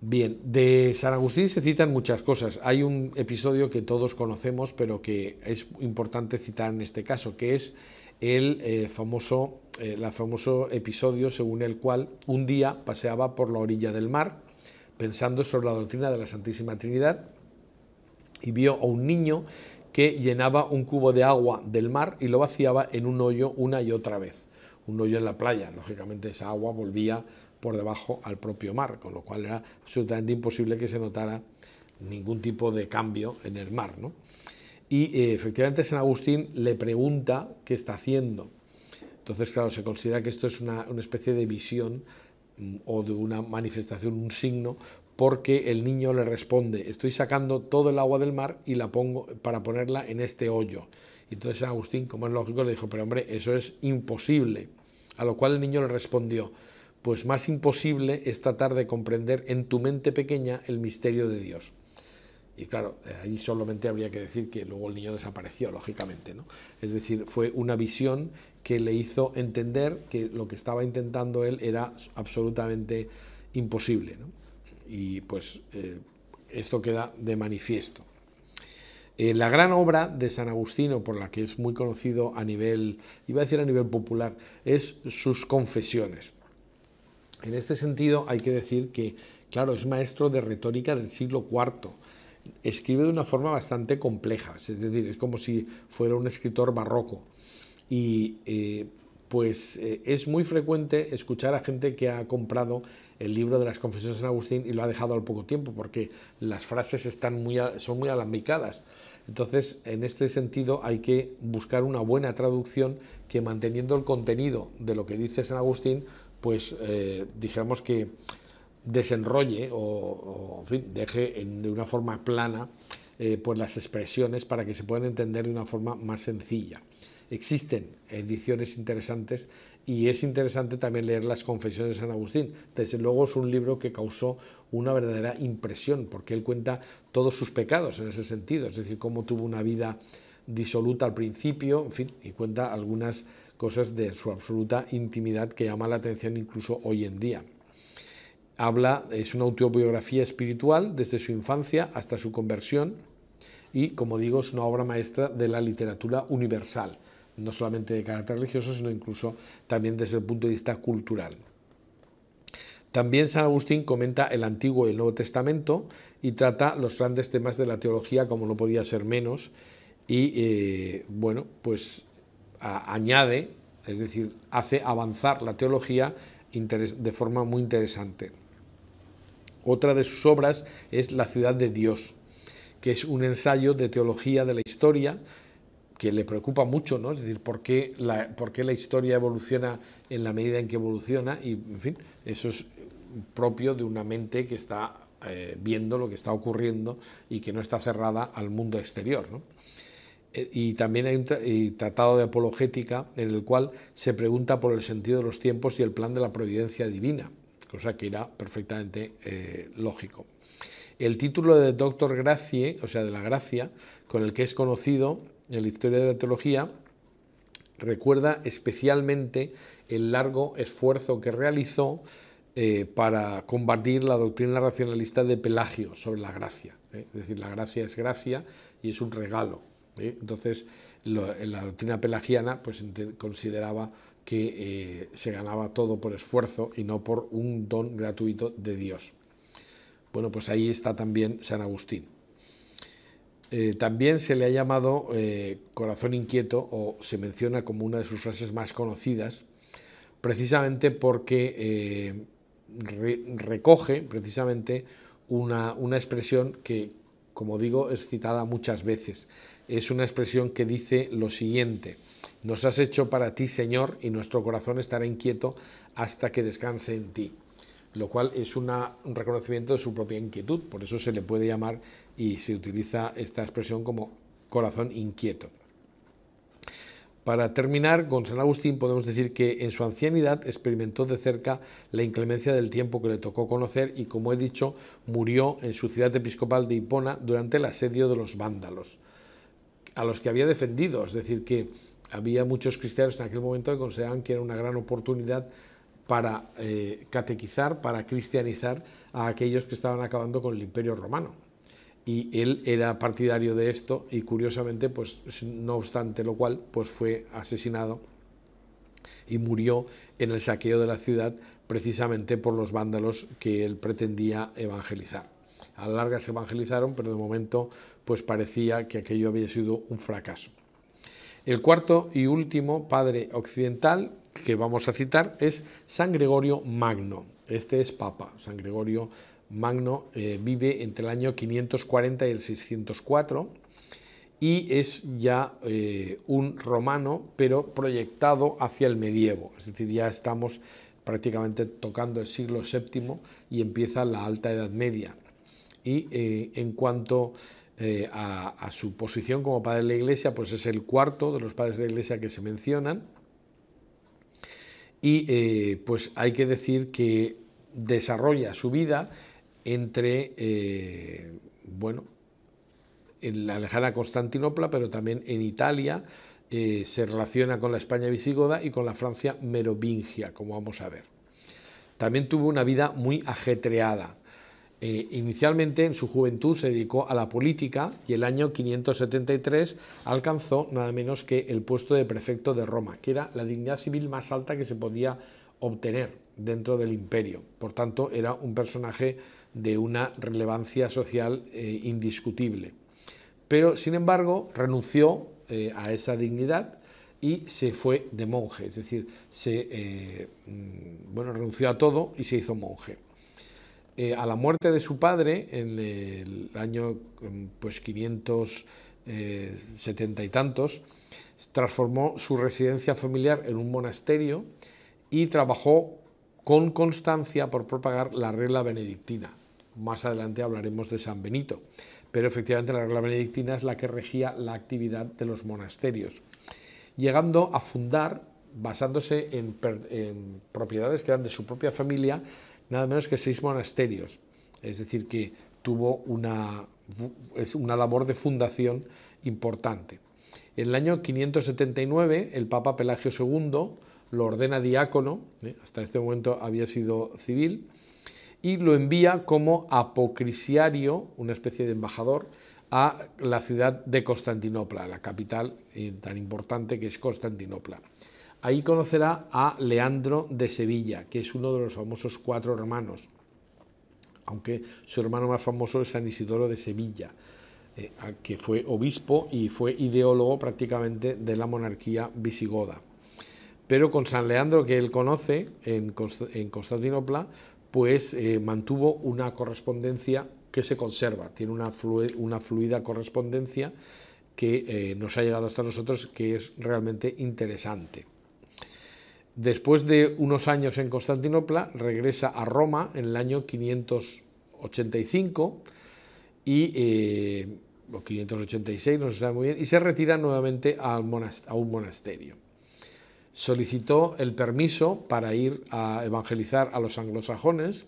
Bien, de San Agustín se citan muchas cosas. Hay un episodio que todos conocemos, pero que es importante citar en este caso, que es el eh, famoso el eh, famoso episodio según el cual un día paseaba por la orilla del mar pensando sobre la doctrina de la Santísima Trinidad y vio a un niño que llenaba un cubo de agua del mar y lo vaciaba en un hoyo una y otra vez. Un hoyo en la playa, lógicamente esa agua volvía por debajo al propio mar, con lo cual era absolutamente imposible que se notara ningún tipo de cambio en el mar. ¿no? Y eh, efectivamente San Agustín le pregunta qué está haciendo. Entonces, claro, se considera que esto es una, especie de visión mm, o de una manifestación, un signo, porque el niño le responde, estoy sacando todo el agua del mar y la pongo para ponerla en este hoyo. Y entonces San Agustín, como es lógico, le dijo, pero hombre, eso es imposible. A lo cual el niño le respondió, pues más imposible es tratar de comprender en tu mente pequeña el misterio de Dios. Y claro, eh, ahí solamente habría que decir que luego el niño desapareció, lógicamente. Es decir, fue una visión que le hizo entender que lo que estaba intentando él era absolutamente imposible. Y pues eh, esto queda de manifiesto. Eh, la gran obra de San Agustino, por la que es muy conocido a nivel, iba a decir a nivel popular, es sus confesiones. En este sentido hay que decir que, claro, es maestro de retórica del siglo IV escribe de una forma bastante compleja, es decir, es como si fuera un escritor barroco. Y eh, pues eh, es muy frecuente escuchar a gente que ha comprado el libro de las confesiones de San Agustín y lo ha dejado al poco tiempo porque las frases están muy, son muy alambicadas. Entonces, en este sentido hay que buscar una buena traducción que manteniendo el contenido de lo que dice San Agustín, pues eh, dijéramos que desenrolle o, en fin, deje de una forma plana eh, pues las expresiones para que se puedan entender de una forma más sencilla. Existen ediciones interesantes y es interesante también leer las confesiones de San Agustín. Desde luego es un libro que causó una verdadera impresión porque él cuenta todos sus pecados en ese sentido, es decir, cómo tuvo una vida disoluta al principio, en fin, y cuenta algunas cosas de su absoluta intimidad que llama la atención incluso hoy en día. Habla, es una autobiografía espiritual desde su infancia hasta su conversión y, como digo, es una obra maestra de la literatura universal, no solamente de carácter religioso, sino incluso también desde el punto de vista cultural. También San Agustín comenta el Antiguo y el Nuevo Testamento y trata los grandes temas de la teología, como no podía ser menos, y eh, bueno, pues añade, es decir, hace avanzar la teología de forma muy interesante. Otra de sus obras es La ciudad de Dios, que es un ensayo de teología de la historia que le preocupa mucho, ¿no? Es decir, ¿por qué, la, historia evoluciona en la medida en que evoluciona y, en fin, eso es propio de una mente que está eh, viendo lo que está ocurriendo y que no está cerrada al mundo exterior, eh, y también hay un tratado de apologética en el cual se pregunta por el sentido de los tiempos y el plan de la providencia divina cosa que era perfectamente eh, lógico. El título de Doctor Gracie, o sea, de la Gracia, con el que es conocido en la historia de la teología, recuerda especialmente el largo esfuerzo que realizó eh, para combatir la doctrina racionalista de Pelagio sobre la gracia. ¿eh? Es decir, la gracia es gracia y es un regalo. Entonces, la doctrina pelagiana pues, consideraba que eh, se ganaba todo por esfuerzo y no por un don gratuito de Dios. Bueno, pues ahí está también San Agustín. Eh, también se le ha llamado eh, corazón inquieto o se menciona como una de sus frases más conocidas, precisamente porque recoge precisamente una, una expresión que, como digo, es citada muchas veces. Es una expresión que dice lo siguiente, nos has hecho para ti, Señor, y nuestro corazón estará inquieto hasta que descanse en ti. Lo cual es una, un reconocimiento de su propia inquietud, por eso se le puede llamar y se utiliza esta expresión como corazón inquieto. Para terminar, con San Agustín podemos decir que en su ancianidad experimentó de cerca la inclemencia del tiempo que le tocó conocer y, como he dicho, murió en su ciudad episcopal de Hipona durante el asedio de los vándalos a los que había defendido, es decir, que había muchos cristianos en aquel momento que consideraban que era una gran oportunidad para eh, catequizar, para cristianizar a aquellos que estaban acabando con el imperio romano. Y él era partidario de esto y curiosamente, pues no obstante lo cual, pues fue asesinado y murió en el saqueo de la ciudad precisamente por los vándalos que él pretendía evangelizar. A la larga se evangelizaron, pero de momento pues parecía que aquello había sido un fracaso. El cuarto y último padre occidental que vamos a citar es San Gregorio Magno. Este es Papa. San Gregorio Magno eh, vive entre el año 540 y el 604 y es ya eh, un romano, pero proyectado hacia el medievo. Es decir, ya estamos prácticamente tocando el siglo VII y empieza la Alta Edad Media y eh, en cuanto eh, a, su posición como padre de la Iglesia, pues es el cuarto de los padres de la Iglesia que se mencionan. Y eh, pues hay que decir que desarrolla su vida entre, bueno, en la lejana Constantinopla, pero también en Italia, se relaciona con la España visigoda y con la Francia merovingia, como vamos a ver. También tuvo una vida muy ajetreada eh, inicialmente en su juventud se dedicó a la política y el año 573 alcanzó nada menos que el puesto de prefecto de Roma, que era la dignidad civil más alta que se podía obtener dentro del imperio. Por tanto, era un personaje de una relevancia social eh, indiscutible. Pero, sin embargo, renunció eh, a esa dignidad y se fue de monje, es decir, se, mm, bueno, renunció a todo y se hizo monje. Eh, a la muerte de su padre en el año mm, pues 570 eh, y tantos, transformó su residencia familiar en un monasterio y trabajó con constancia por propagar la regla benedictina. Más adelante hablaremos de San Benito, pero efectivamente la regla benedictina es la que regía la actividad de los monasterios, llegando a fundar, basándose en propiedades que eran de su propia familia, nada menos que seis monasterios. Es decir, que tuvo una, una labor de fundación importante. En el año 579, el Papa Pelagio II lo ordena diácono, ¿eh? hasta este momento había sido civil, y lo envía como apocrisiario, una especie de embajador, a la ciudad de Constantinopla, la capital eh, tan importante que es Constantinopla. Ahí conocerá a Leandro de Sevilla, que es uno de los famosos cuatro hermanos, aunque su hermano más famoso es San Isidoro de Sevilla, eh, que fue obispo y fue ideólogo prácticamente de la monarquía visigoda. Pero con San Leandro, que él conoce en, Constantinopla, pues eh, mantuvo una correspondencia que se conserva, tiene una, fluida correspondencia que eh, nos ha llegado hasta nosotros, que es realmente interesante. Después de unos años en Constantinopla, regresa a Roma en el año 585 y, 586, eh, no se sabe muy bien, y se retira nuevamente a un monasterio. Solicitó el permiso para ir a evangelizar a los anglosajones,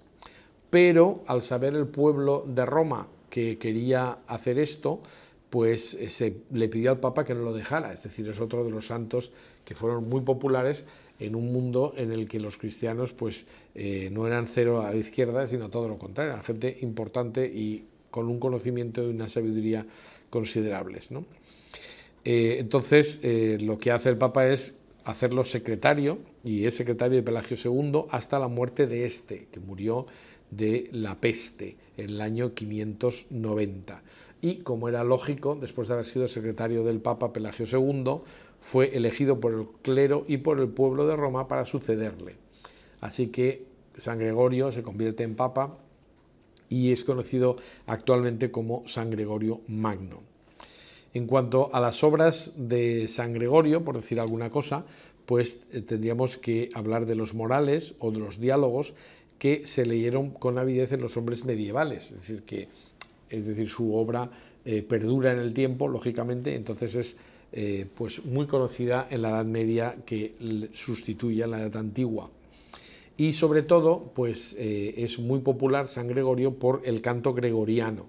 pero al saber el pueblo de Roma que quería hacer esto, pues eh, se le pidió al Papa que no lo dejara, es decir, es otro de los santos que fueron muy populares en un mundo en el que los cristianos pues eh, no eran cero a la izquierda, sino todo lo contrario, eran gente importante y con un conocimiento y una sabiduría considerables. Eh, entonces, eh, lo que hace el Papa es hacerlo secretario, y es secretario de Pelagio II hasta la muerte de este, que murió de la peste en el año 590. Y como era lógico, después de haber sido secretario del Papa Pelagio II, fue elegido por el clero y por el pueblo de Roma para sucederle. Así que San Gregorio se convierte en papa y es conocido actualmente como San Gregorio Magno. En cuanto a las obras de San Gregorio, por decir alguna cosa, pues eh, tendríamos que hablar de los morales o de los diálogos que se leyeron con avidez en los hombres medievales, es decir, que es decir, su obra eh, perdura en el tiempo, lógicamente, entonces es eh, pues muy conocida en la Edad Media que sustituye a la Edad Antigua. Y sobre todo, pues eh, es muy popular San Gregorio por el canto gregoriano.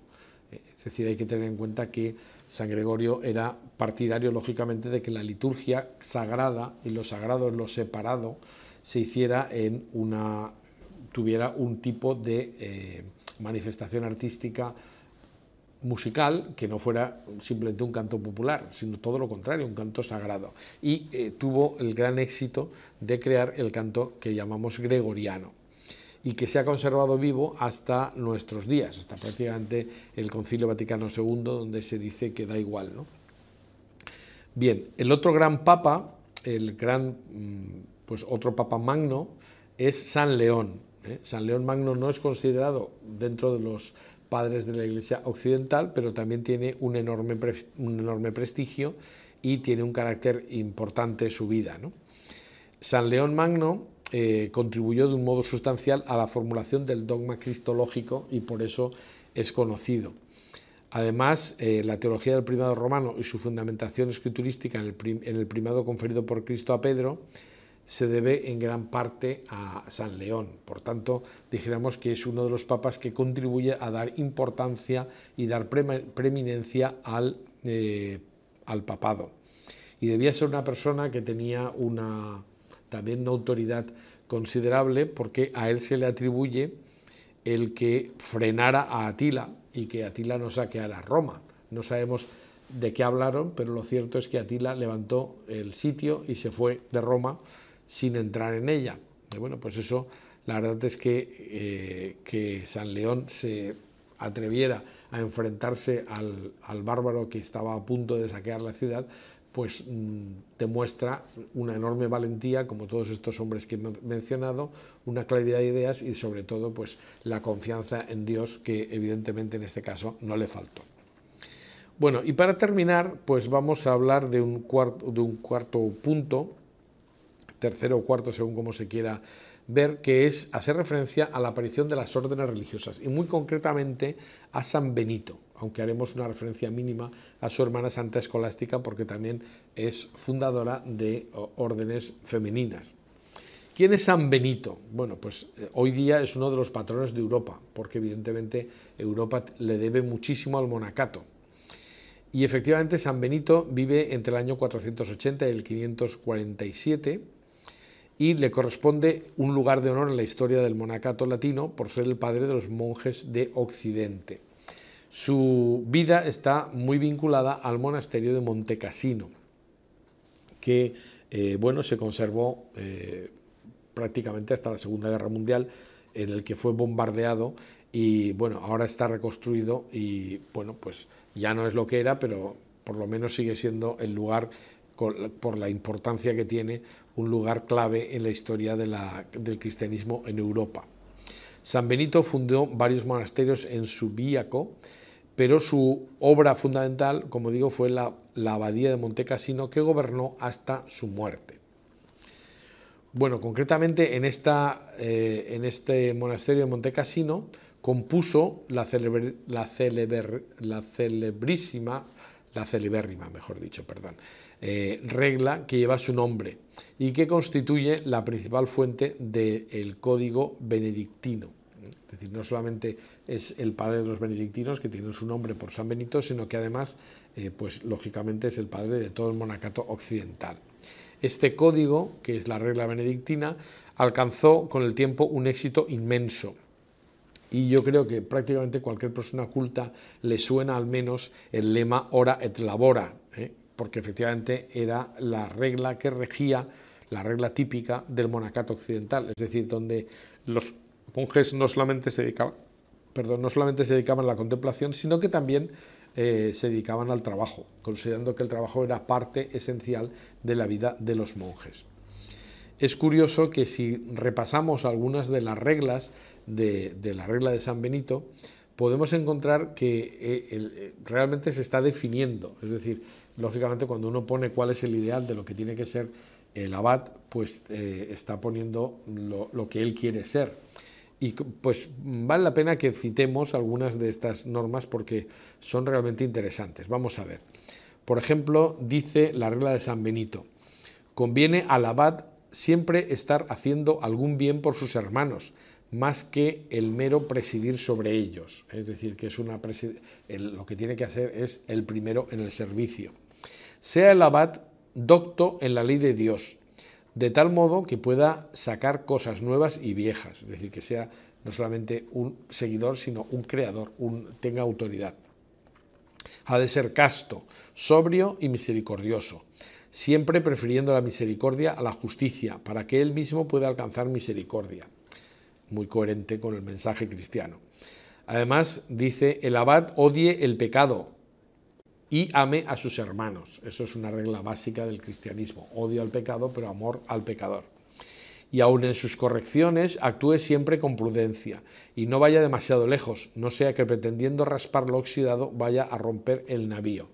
Eh, es decir, hay que tener en cuenta que San Gregorio era partidario, lógicamente, de que la liturgia sagrada y lo sagrado, lo separado, se hiciera en una tuviera un tipo de manifestación artística musical que no fuera simplemente un canto popular, sino todo lo contrario, un canto sagrado. Y eh, tuvo el gran éxito de crear el canto que llamamos gregoriano y que se ha conservado vivo hasta nuestros días, hasta prácticamente el Concilio Vaticano II, donde se dice que da igual. ¿no? Bien, el otro gran papa, el gran, mm, pues otro papa magno, es San León. ¿eh? San León Magno no es considerado dentro de los padres de la Iglesia occidental, pero también tiene un enorme, prestigio y tiene un carácter importante su vida. San León Magno eh, contribuyó de un modo sustancial a la formulación del dogma cristológico y por eso es conocido. Además, eh, la teología del primado romano y su fundamentación escriturística en el primado conferido por Cristo a Pedro se debe en gran parte a San León. Por tanto, dijéramos que es uno de los papas que contribuye a dar importancia y dar preeminencia al, eh, al papado. Y debía ser una persona que tenía una, también una autoridad considerable porque a él se le atribuye el que frenara a Atila y que Atila no saqueara Roma. No sabemos de qué hablaron, pero lo cierto es que Atila levantó el sitio y se fue de Roma sin entrar en ella. bueno, pues eso, la verdad es que, eh, que San León se atreviera a enfrentarse al, bárbaro que estaba a punto de saquear la ciudad, pues demuestra mm, una enorme valentía, como todos estos hombres que hemos mencionado, una claridad de ideas y sobre todo pues la confianza en Dios que evidentemente en este caso no le faltó. Bueno, y para terminar, pues vamos a hablar de un, cuarto, de un cuarto punto tercero o cuarto, según como se quiera ver, que es hacer referencia a la aparición de las órdenes religiosas y muy concretamente a San Benito, aunque haremos una referencia mínima a su hermana Santa Escolástica porque también es fundadora de órdenes femeninas. ¿Quién es San Benito? Bueno, pues eh, hoy día es uno de los patrones de Europa, porque evidentemente Europa le debe muchísimo al monacato. Y efectivamente San Benito vive entre el año 480 y el 547 y le corresponde un lugar de honor en la historia del monacato latino por ser el padre de los monjes de Occidente. Su vida está muy vinculada al monasterio de Montecassino, que eh, bueno, se conservó eh, prácticamente hasta la Segunda Guerra Mundial, en el que fue bombardeado y bueno, ahora está reconstruido y bueno, pues ya no es lo que era, pero por lo menos sigue siendo el lugar por la importancia que tiene un lugar clave en la historia del cristianismo en Europa. San Benito fundó varios monasterios en Subíaco, pero su obra fundamental, como digo, fue la, abadía de Montecasino. que gobernó hasta su muerte. Bueno, concretamente en, eh, este monasterio de montecasino compuso la, la, la celebrísima, la celebérrima, mejor dicho, perdón, eh, regla que lleva su nombre y que constituye la principal fuente del código benedictino. Es decir, no solamente es el padre de los benedictinos que tiene su nombre por San Benito, sino que además, eh, pues lógicamente es el padre de todo el monacato occidental. Este código, que es la regla benedictina, alcanzó con el tiempo un éxito inmenso. Y yo creo que prácticamente cualquier persona culta le suena al menos el lema ora et labora, porque efectivamente era la regla que regía, la regla típica del monacato occidental, es decir, donde los monjes no solamente se dedicaban, perdón, no solamente se dedicaban a la contemplación, sino que también eh, se dedicaban al trabajo, considerando que el trabajo era parte esencial de la vida de los monjes. Es curioso que si repasamos algunas de las reglas de, la regla de San Benito, podemos encontrar que eh, eh, realmente se está definiendo, es decir, lógicamente cuando uno pone cuál es el ideal de lo que tiene que ser el abad, pues eh, está poniendo lo, que él quiere ser. Y pues vale la pena que citemos algunas de estas normas porque son realmente interesantes. Vamos a ver. Por ejemplo, dice la regla de San Benito, conviene al abad siempre estar haciendo algún bien por sus hermanos, más que el mero presidir sobre ellos. Es decir, que es una lo que tiene que hacer es el primero en el servicio sea el abad docto en la ley de Dios, de tal modo que pueda sacar cosas nuevas y viejas, es decir, que sea no solamente un seguidor, sino un creador, un, tenga autoridad. Ha de ser casto, sobrio y misericordioso, siempre prefiriendo la misericordia a la justicia, para que él mismo pueda alcanzar misericordia. Muy coherente con el mensaje cristiano. Además, dice, el abad odie el pecado, y ame a sus hermanos. Eso es una regla básica del cristianismo. Odio al pecado, pero amor al pecador. Y aun en sus correcciones actúe siempre con prudencia y no vaya demasiado lejos, no sea que pretendiendo raspar lo oxidado vaya a romper el navío.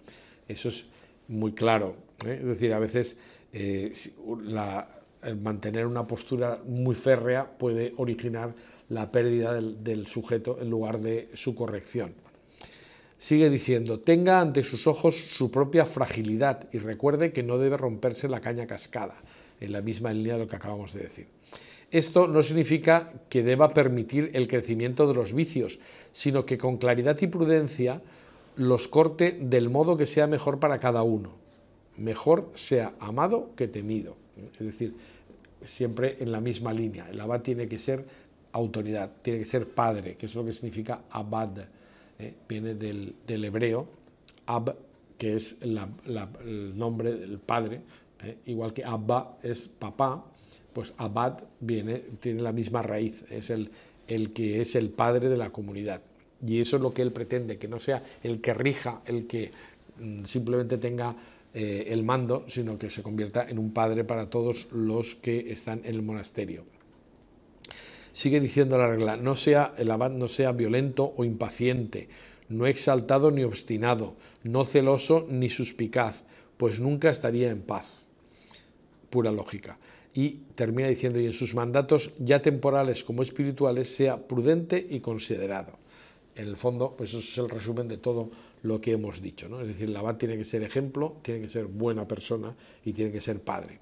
Eso es muy claro. ¿eh? Es decir, a veces eh, eh, mantener una postura muy férrea puede originar la pérdida del sujeto en lugar de su corrección. Sigue diciendo, tenga ante sus ojos su propia fragilidad y recuerde que no debe romperse la caña cascada, en la misma línea de lo que acabamos de decir. Esto no significa que deba permitir el crecimiento de los vicios, sino que con claridad y prudencia los corte del modo que sea mejor para cada uno. Mejor sea amado que temido. Es decir, siempre en la misma línea. El abad tiene que ser autoridad, tiene que ser padre, que es lo que significa abad eh, viene del, hebreo Ab, que es el nombre del padre, eh, igual que Abba es papá, pues Abad viene, tiene la misma raíz, es el, el que es el padre de la comunidad. Y eso es lo que él pretende, que no sea el que rija, el que mm, simplemente tenga eh, el mando, sino que se convierta en un padre para todos los que están en el monasterio. Sigue diciendo la regla, no sea, el abad no sea violento o impaciente, no exaltado ni obstinado, no celoso ni suspicaz, pues nunca estaría en paz. Pura lógica. Y termina diciendo, y en sus mandatos, ya temporales como espirituales, sea prudente y considerado. En el fondo, pues eso es el resumen de todo lo que hemos dicho. ¿no? Es decir, el abad tiene que ser ejemplo, tiene que ser buena persona y tiene que ser padre.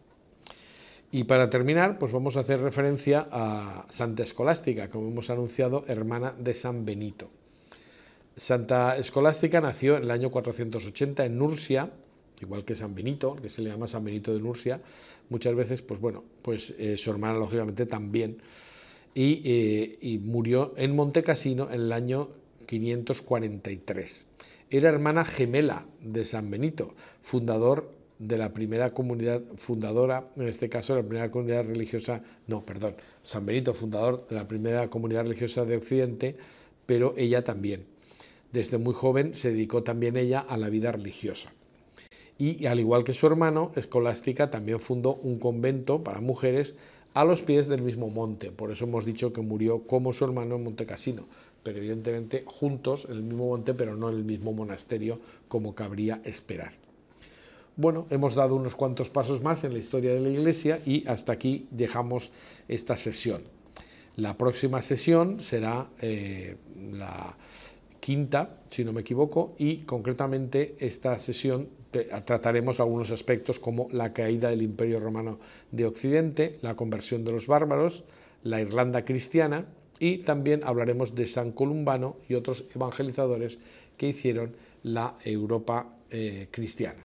Y para terminar, pues vamos a hacer referencia a Santa Escolástica, como hemos anunciado, hermana de San Benito. Santa Escolástica nació en el año 480 en Nursia, igual que San Benito, que se le llama San Benito de Nursia, muchas veces, pues bueno, pues eh, su hermana lógicamente también, eh, y, murió en Montecasino en el año 543. Era hermana gemela de San Benito, fundador de la primera comunidad fundadora, en este caso la primera comunidad religiosa, no, perdón, San Benito, fundador de la primera comunidad religiosa de Occidente, pero ella también. Desde muy joven se dedicó también ella a la vida religiosa. Y al igual que su hermano, Escolástica también fundó un convento para mujeres a los pies del mismo monte. Por eso hemos dicho que murió como su hermano en Monte Casino, pero evidentemente juntos en el mismo monte, pero no en el mismo monasterio como cabría esperar. Bueno, hemos dado unos cuantos pasos más en la historia de la Iglesia y hasta aquí dejamos esta sesión. La próxima sesión será eh, la quinta, si no me equivoco, y concretamente esta sesión ah, trataremos algunos aspectos como la caída del Imperio Romano de Occidente, la conversión de los bárbaros, la Irlanda cristiana y también hablaremos de San Columbano y otros evangelizadores que hicieron la Europa eh, cristiana.